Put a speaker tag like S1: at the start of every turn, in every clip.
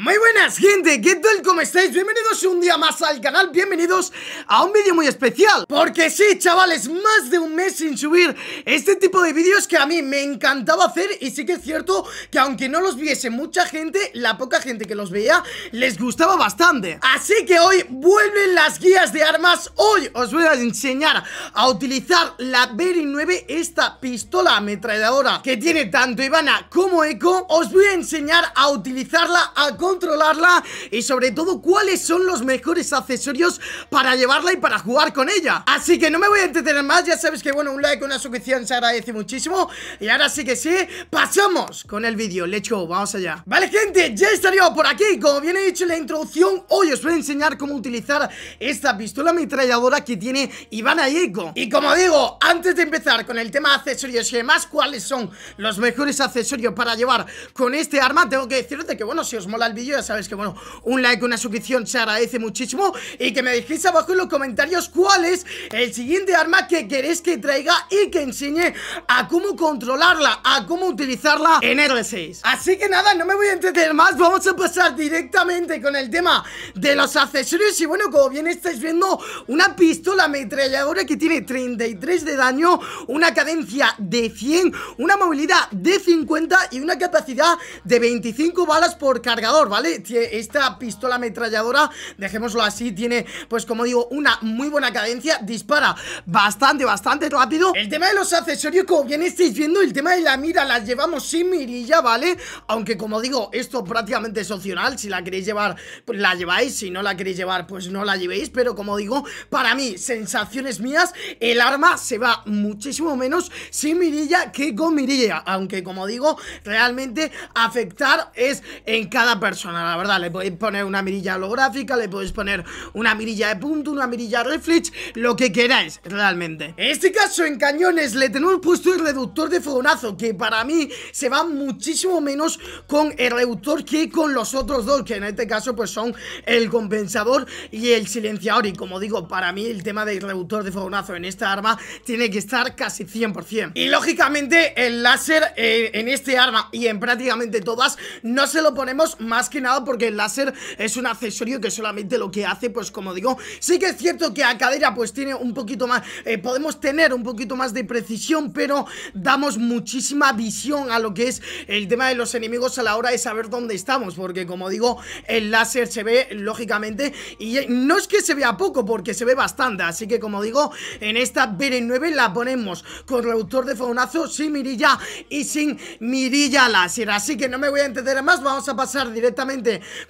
S1: Muy buenas gente, ¿qué tal? ¿Cómo estáis? Bienvenidos un día más al canal, bienvenidos a un vídeo muy especial Porque sí, chavales, más de un mes sin subir este tipo de vídeos que a mí me encantaba hacer Y sí que es cierto que aunque no los viese mucha gente, la poca gente que los veía les gustaba bastante Así que hoy vuelven las guías de armas Hoy os voy a enseñar a utilizar la Berry 9, esta pistola ametralladora que tiene tanto Ivana como Eco Os voy a enseñar a utilizarla a controlarla y sobre todo cuáles son los mejores accesorios para llevarla y para jugar con ella Así que no me voy a entretener más, ya sabes que bueno, un like, una suscripción se agradece muchísimo Y ahora sí que sí, pasamos con el vídeo, lecho vamos allá Vale gente, ya estaría por aquí, como bien he dicho en la introducción Hoy os voy a enseñar cómo utilizar esta pistola ametralladora que tiene Ivana Yeko Y como digo, antes de empezar con el tema de accesorios y demás Cuáles son los mejores accesorios para llevar con este arma Tengo que decirte que bueno, si os mola el ya sabes que bueno, un like, una suscripción se agradece muchísimo y que me dejéis abajo en los comentarios cuál es el siguiente arma que queréis que traiga y que enseñe a cómo controlarla, a cómo utilizarla en R6. Así que nada, no me voy a Entender más, vamos a pasar directamente con el tema de los accesorios y bueno, como bien estáis viendo, una pistola ametralladora que tiene 33 de daño, una cadencia de 100, una movilidad de 50 y una capacidad de 25 balas por cargador ¿vale? Esta pistola ametralladora, dejémoslo así, tiene, pues como digo, una muy buena cadencia Dispara bastante, bastante rápido El tema de los accesorios, como bien estáis viendo El tema de la mira la llevamos sin mirilla, ¿vale? Aunque como digo, esto prácticamente es opcional Si la queréis llevar, pues la lleváis Si no la queréis llevar, pues no la llevéis Pero como digo, para mí, sensaciones mías El arma se va muchísimo menos sin mirilla que con mirilla Aunque como digo, realmente afectar es en cada persona la verdad. Le podéis poner una mirilla holográfica, le podéis poner una mirilla de punto, una mirilla reflex, lo que queráis, realmente. En este caso, en cañones, le tenemos puesto el reductor de fogonazo, que para mí se va muchísimo menos con el reductor que con los otros dos, que en este caso pues son el compensador y el silenciador. Y como digo, para mí el tema del reductor de fogonazo en esta arma tiene que estar casi 100%. Y lógicamente el láser eh, en este arma y en prácticamente todas no se lo ponemos más que nada porque el láser es un accesorio que solamente lo que hace, pues como digo, sí que es cierto que a cadera pues tiene un poquito más, eh, podemos tener un poquito más de precisión, pero damos muchísima visión a lo que es el tema de los enemigos a la hora de saber dónde estamos, porque como digo, el láser se ve lógicamente y no es que se vea poco, porque se ve bastante, así que como digo, en esta BR9 la ponemos con reductor de faunazo, sin mirilla y sin mirilla láser, así que no me voy a entender más, vamos a pasar directo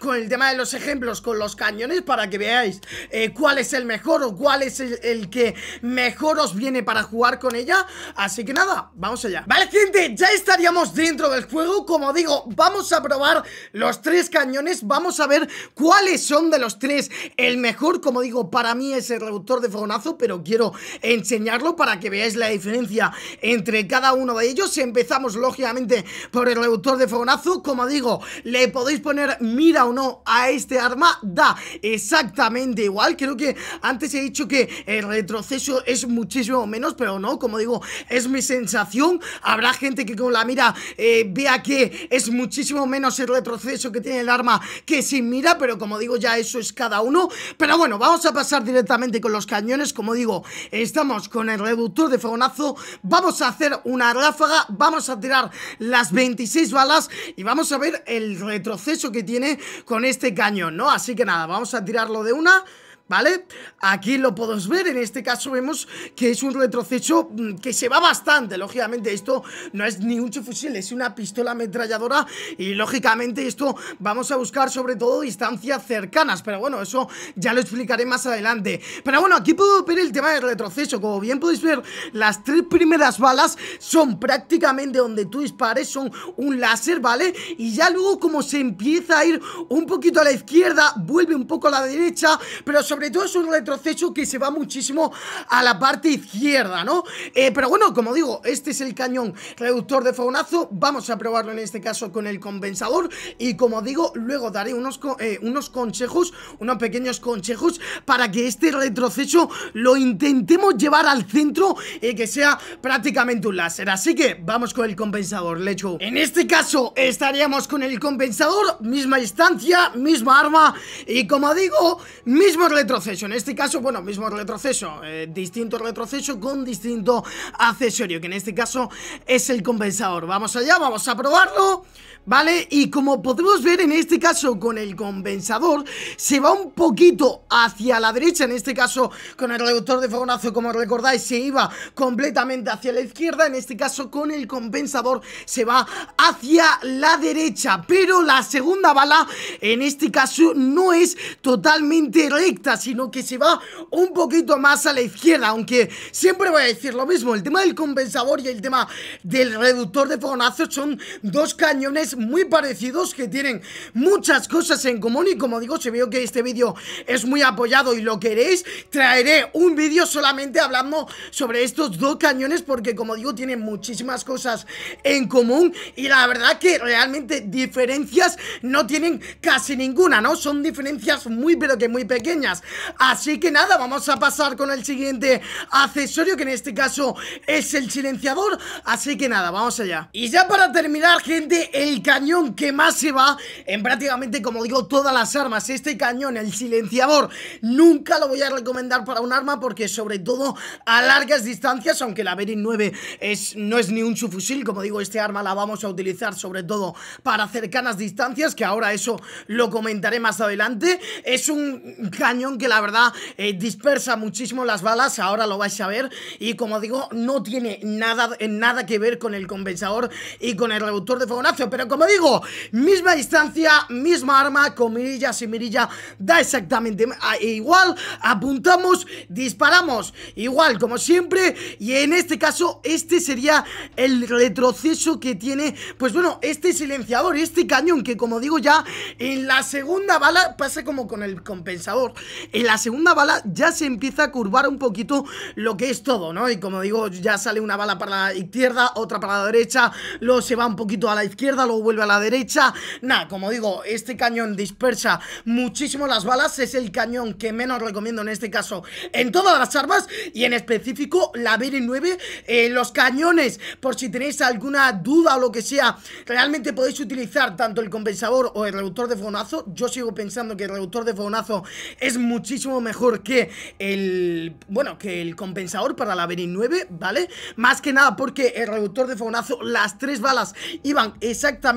S1: con el tema de los ejemplos, con los cañones, para que veáis eh, cuál es el mejor o cuál es el, el, que mejor os viene para jugar con ella. Así que nada, vamos allá. Vale, gente, ya estaríamos dentro del juego. Como digo, vamos a probar los tres cañones. Vamos a ver cuáles son de los tres el mejor. Como digo, para mí es el reductor de fogonazo, pero quiero enseñarlo para que veáis la diferencia entre cada uno de ellos. Empezamos, lógicamente, por el reductor de fogonazo. Como digo, le podéis poner mira o no a este arma, da exactamente igual. Creo que antes he dicho que el retroceso es muchísimo menos, pero no, como digo, es mi sensación. Habrá gente que con la mira eh, vea que es muchísimo menos el retroceso que tiene el arma que sin mira, pero como digo, ya eso es cada uno. Pero bueno, vamos a pasar directamente con los cañones. Como digo, estamos con el reductor de fogonazo. Vamos a hacer una ráfaga, vamos a tirar las 26 balas y vamos a ver el retroceso que tiene con este cañón, ¿no? Así que nada, vamos a tirarlo de una ¿vale? Aquí lo podemos ver, en este caso vemos que es un retroceso mm, que se va bastante, lógicamente esto no es ni un fusil, es una pistola ametralladora y lógicamente esto vamos a buscar sobre todo distancias cercanas, pero bueno, eso ya lo explicaré más adelante. Pero bueno, aquí puedo ver el tema del retroceso, como bien podéis ver, las tres primeras balas son prácticamente donde tú dispares, son un láser, ¿vale? Y ya luego como se empieza a ir un poquito a la izquierda, vuelve un poco a la derecha, pero sobre sobre todo es un retroceso que se va muchísimo a la parte izquierda, ¿no? Eh, pero bueno, como digo, este es el cañón reductor de faunazo vamos a probarlo en este caso con el compensador y como digo, luego daré unos, eh, unos consejos, unos pequeños consejos para que este retroceso lo intentemos llevar al centro y que sea prácticamente un láser, así que vamos con el compensador, lecho. En este caso estaríamos con el compensador, misma distancia, misma arma y como digo, mismo retroceso retroceso. En este caso, bueno, mismo retroceso, eh, distinto retroceso con distinto accesorio, que en este caso es el compensador. Vamos allá, vamos a probarlo. ¿vale? Y como podemos ver en este caso con el compensador, se va un poquito hacia la derecha, en este caso con el reductor de fogonazo, como recordáis, se iba completamente hacia la izquierda, en este caso con el compensador se va hacia la derecha, pero la segunda bala en este caso no es totalmente recta, sino que se va un poquito más a la izquierda, aunque siempre voy a decir lo mismo, el tema del compensador y el tema del reductor de fogonazo son dos cañones muy parecidos que tienen muchas cosas en común y como digo, si veo que este vídeo es muy apoyado y lo queréis, traeré un vídeo solamente hablando sobre estos dos cañones porque como digo, tienen muchísimas cosas en común y la verdad que realmente diferencias no tienen casi ninguna, ¿no? Son diferencias muy pero que muy pequeñas. Así que nada, vamos a pasar con el siguiente accesorio que en este caso es el silenciador, así que nada, vamos allá. Y ya para terminar, gente, el cañón que más se va en prácticamente, como digo, todas las armas. Este cañón, el silenciador, nunca lo voy a recomendar para un arma porque sobre todo a largas distancias, aunque la Berin 9 es, no es ni un subfusil, como digo, este arma la vamos a utilizar sobre todo para cercanas distancias, que ahora eso lo comentaré más adelante. Es un cañón que la verdad eh, dispersa muchísimo las balas, ahora lo vais a ver, y como digo, no tiene nada, nada que ver con el compensador y con el reductor de fogonazo, pero como digo, misma distancia, misma arma, con mirilla, sin mirilla, da exactamente igual, apuntamos, disparamos, igual como siempre, y en este caso, este sería el retroceso que tiene, pues bueno, este silenciador, este cañón, que como digo ya, en la segunda bala, pasa como con el compensador, en la segunda bala ya se empieza a curvar un poquito lo que es todo, ¿no? Y como digo, ya sale una bala para la izquierda, otra para la derecha, luego se va un poquito a la izquierda, luego vuelve a la derecha. Nada, como digo, este cañón dispersa muchísimo las balas. Es el cañón que menos recomiendo en este caso en todas las armas y en específico la BR9. Eh, los cañones, por si tenéis alguna duda o lo que sea, realmente podéis utilizar tanto el compensador o el reductor de fogonazo. Yo sigo pensando que el reductor de fogonazo es muchísimo mejor que el, bueno, que el compensador para la BR9, ¿vale? Más que nada porque el reductor de fogonazo, las tres balas iban exactamente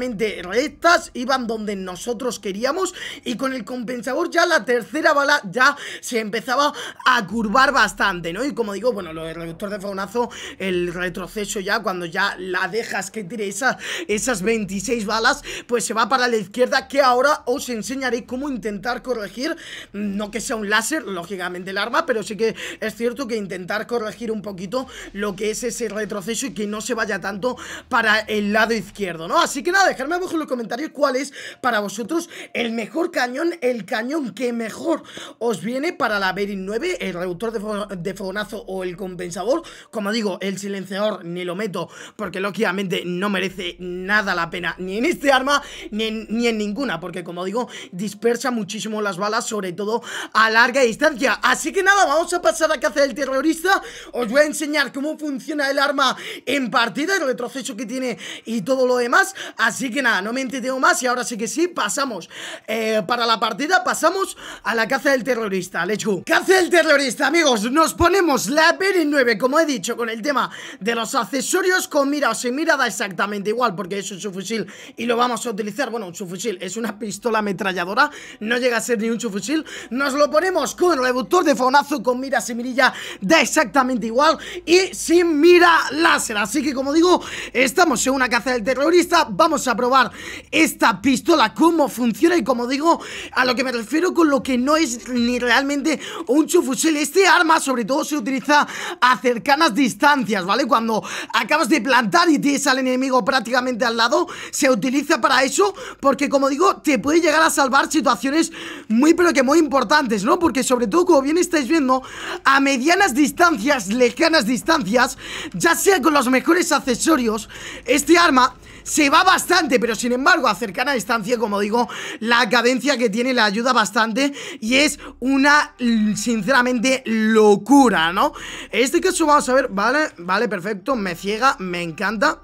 S1: rectas, iban donde nosotros queríamos y con el compensador ya la tercera bala ya se empezaba a curvar bastante, ¿no? Y como digo, bueno, lo del reductor de faunazo, el retroceso ya, cuando ya la dejas que tire esas 26 balas, pues se va para la izquierda, que ahora os enseñaré cómo intentar corregir, no que sea un láser, lógicamente el arma, pero sí que es cierto que intentar corregir un poquito lo que es ese retroceso y que no se vaya tanto para el lado izquierdo, ¿no? Así que nada, Ah, dejadme abajo en los comentarios cuál es para vosotros el mejor cañón, el cañón que mejor os viene para la Berin 9, el reductor de, fogonazo o el compensador. Como digo, el silenciador ni lo meto porque lógicamente no merece nada la pena ni en este arma ni en, ninguna, porque como digo, dispersa muchísimo las balas, sobre todo a larga distancia. Así que nada, vamos a pasar a hacer el terrorista. Os voy a enseñar cómo funciona el arma en partida, el retroceso que tiene y todo lo demás. Así Así que nada, no me entiendo más y ahora sí que sí, pasamos eh, para la partida, pasamos a la caza del terrorista, let's go Caza del terrorista, amigos, nos ponemos la 9 como he dicho, con el tema de los accesorios con mira o sin mira da exactamente igual Porque es un subfusil y lo vamos a utilizar, bueno, un fusil es una pistola ametralladora, no llega a ser ni un subfusil Nos lo ponemos con reductor de fonazo, con mira sin mirilla da exactamente igual Y sin mira láser, así que como digo, estamos en una caza del terrorista, vamos a probar esta pistola, cómo funciona y como digo, a lo que me refiero con lo que no es ni realmente un chufusel Este arma sobre todo se utiliza a cercanas distancias, ¿vale? Cuando acabas de plantar y tienes al enemigo prácticamente al lado, se utiliza para eso porque como digo, te puede llegar a salvar situaciones muy pero que muy importantes, ¿no? Porque sobre todo, como bien estáis viendo, a medianas distancias, lejanas distancias, ya sea con los mejores accesorios, este arma se va bastante, pero sin embargo a cercana distancia, como digo, la cadencia que tiene la ayuda bastante y es una, sinceramente, locura, ¿no? En este caso vamos a ver, vale, vale, perfecto, me ciega, me encanta,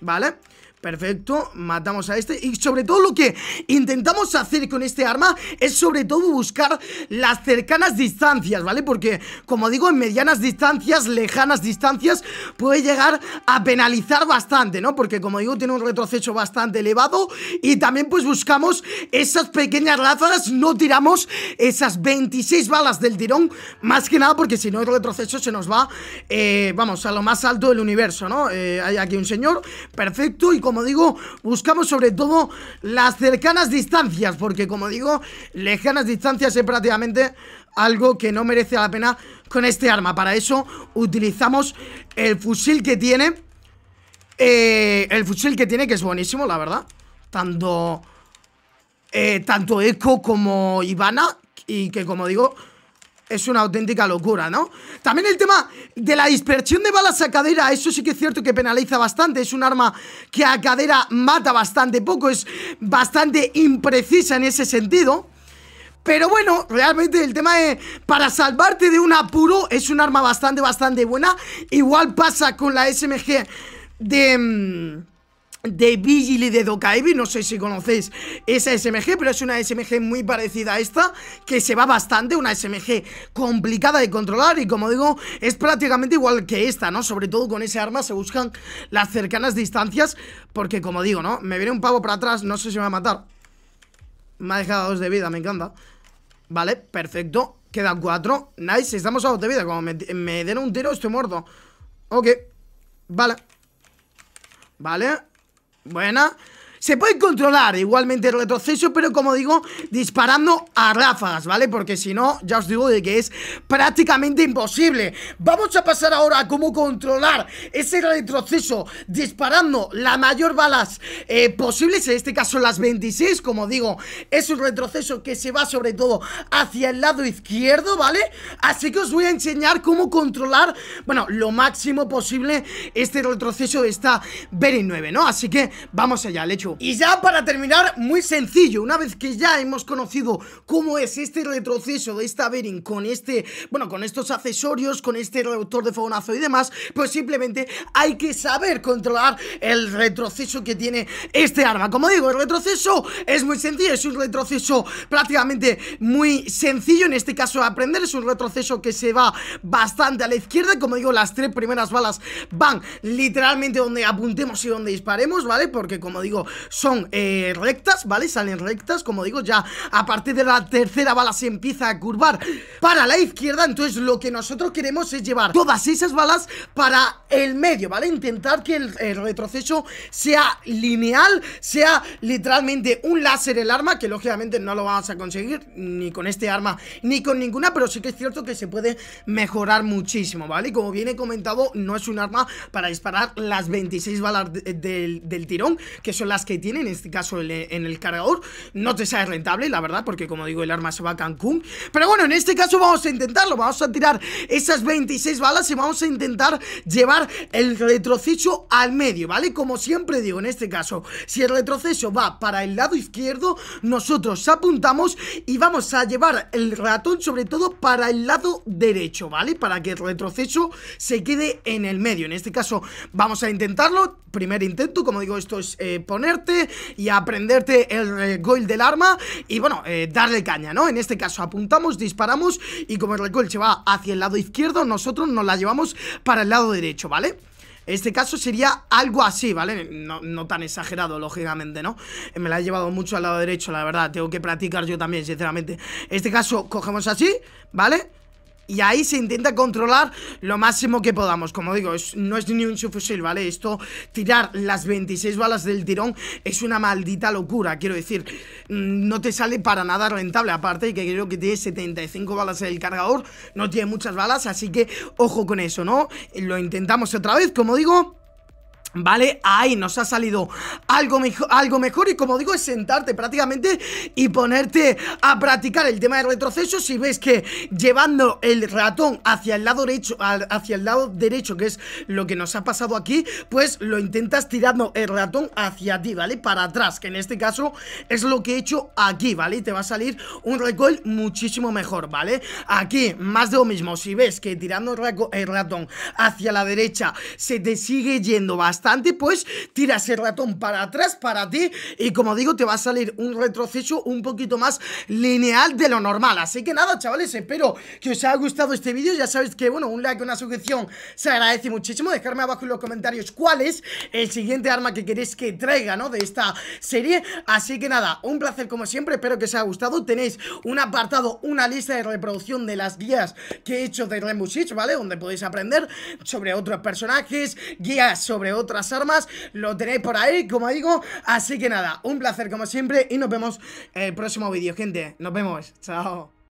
S1: ¿vale? vale Perfecto, matamos a este Y sobre todo lo que intentamos hacer con este arma Es sobre todo buscar las cercanas distancias, ¿vale? Porque, como digo, en medianas distancias, lejanas distancias Puede llegar a penalizar bastante, ¿no? Porque, como digo, tiene un retroceso bastante elevado Y también pues buscamos esas pequeñas ráfagas No tiramos esas 26 balas del tirón Más que nada porque si no el retroceso se nos va, eh, vamos, a lo más alto del universo, ¿no? Eh, hay aquí un señor, perfecto Y como digo, buscamos sobre todo las cercanas distancias, porque como digo, lejanas distancias es prácticamente algo que no merece la pena con este arma. Para eso utilizamos el fusil que tiene, eh, el fusil que tiene que es buenísimo, la verdad. Tanto, eh, tanto Eco como Ivana, y que como digo es una auténtica locura, ¿no? También el tema de la dispersión de balas a cadera, eso sí que es cierto que penaliza bastante, es un arma que a cadera mata bastante poco, es bastante imprecisa en ese sentido. Pero bueno, realmente el tema de para salvarte de un apuro es un arma bastante, bastante buena. Igual pasa con la SMG de... Mm, de y de Dokaibi, no sé si conocéis esa SMG, pero es una SMG muy parecida a esta, que se va bastante, una SMG complicada de controlar y como digo, es prácticamente igual que esta, ¿no? Sobre todo con ese arma se buscan las cercanas distancias, porque como digo, ¿no? Me viene un pavo para atrás, no sé si me va a matar. Me ha dejado dos de vida, me encanta. Vale, perfecto, quedan cuatro, nice, estamos a dos de vida, como me den un tiro estoy muerto. Ok, vale. Vale, Buena. Se puede controlar igualmente el retroceso, pero como digo, disparando a ráfagas, ¿vale? Porque si no, ya os digo de que es prácticamente imposible. Vamos a pasar ahora a cómo controlar ese retroceso disparando la mayor balas eh, posibles, en este caso las 26, como digo, es un retroceso que se va sobre todo hacia el lado izquierdo, ¿vale? Así que os voy a enseñar cómo controlar, bueno, lo máximo posible este retroceso de esta b 9, ¿no? Así que vamos allá, le echo y ya para terminar, muy sencillo Una vez que ya hemos conocido cómo es este retroceso de esta bearing Con este, bueno, con estos accesorios Con este reductor de fogonazo y demás Pues simplemente hay que saber controlar el retroceso que tiene este arma Como digo, el retroceso es muy sencillo Es un retroceso prácticamente muy sencillo En este caso de aprender Es un retroceso que se va bastante a la izquierda Como digo, las tres primeras balas van literalmente donde apuntemos y donde disparemos, ¿vale? Porque como digo, son eh, rectas, ¿vale? Salen rectas, como digo, ya a partir de la tercera bala se empieza a curvar para la izquierda Entonces lo que nosotros queremos es llevar todas esas balas para el medio, ¿vale? Intentar que el, retroceso sea lineal, sea literalmente un láser el arma Que lógicamente no lo vas a conseguir ni con este arma ni con ninguna Pero sí que es cierto que se puede mejorar muchísimo, ¿vale? Y como bien he comentado, no es un arma para disparar las 26 balas del, del tirón Que son las que tiene, en este caso en el cargador, no te sale rentable, la verdad, porque como digo, el arma se va a Cancún. Pero bueno, en este caso vamos a intentarlo, vamos a tirar esas 26 balas y vamos a intentar llevar el retroceso al medio, ¿vale? Como siempre digo, en este caso, si el retroceso va para el lado izquierdo, nosotros apuntamos y vamos a llevar el ratón sobre todo para el lado derecho, ¿vale? Para que el retroceso se quede en el medio. En este caso, vamos a intentarlo. Primer intento, como digo, esto es eh, poner y aprenderte el recoil eh, del arma y bueno, eh, darle caña, ¿no? En este caso apuntamos, disparamos y como el recoil se va hacia el lado izquierdo, nosotros nos la llevamos para el lado derecho, ¿vale? Este caso sería algo así, ¿vale? No, tan exagerado, lógicamente, ¿no? Eh, me la he llevado mucho al lado derecho, la verdad Tengo que practicar yo también, sinceramente Este caso cogemos así, ¿vale? y ahí se intenta controlar lo máximo que podamos. Como digo, es, no es ni un subfusil, ¿vale? Esto, tirar las 26 balas del tirón es una maldita locura, quiero decir, mm, no te sale para nada rentable, aparte y que creo que tiene 75 balas en el cargador, no tiene muchas balas, así que ojo con eso, ¿no? Lo intentamos otra vez, como digo... ¿Vale? Ahí nos ha salido algo, algo mejor y como digo es sentarte prácticamente y ponerte a practicar el tema de retroceso si ves que llevando el ratón hacia el lado derecho, hacia el lado derecho que es lo que nos ha pasado aquí pues lo intentas tirando el ratón hacia ti, ¿vale? Para atrás, que en este caso es lo que he hecho aquí, ¿vale? te va a salir un recoil muchísimo mejor, ¿vale? Aquí, más de lo mismo, si ves que tirando el ratón hacia la derecha se te sigue yendo bastante pues tiras el ratón para atrás, para ti, y como digo, te va a salir un retroceso un poquito más lineal de lo normal. Así que nada, chavales, espero que os haya gustado este vídeo. Ya sabéis que, bueno, un like, una suscripción se agradece muchísimo. Dejarme abajo en los comentarios cuál es el siguiente arma que queréis que traiga, ¿no? De esta serie. Así que nada, un placer como siempre. Espero que os haya gustado. Tenéis un apartado, una lista de reproducción de las guías que he hecho de Rainbow Six, ¿vale? Donde podéis aprender sobre otros personajes, guías sobre otros otras armas Lo tenéis por ahí, como digo Así que nada, un placer como siempre Y nos vemos en el próximo vídeo, gente Nos vemos, chao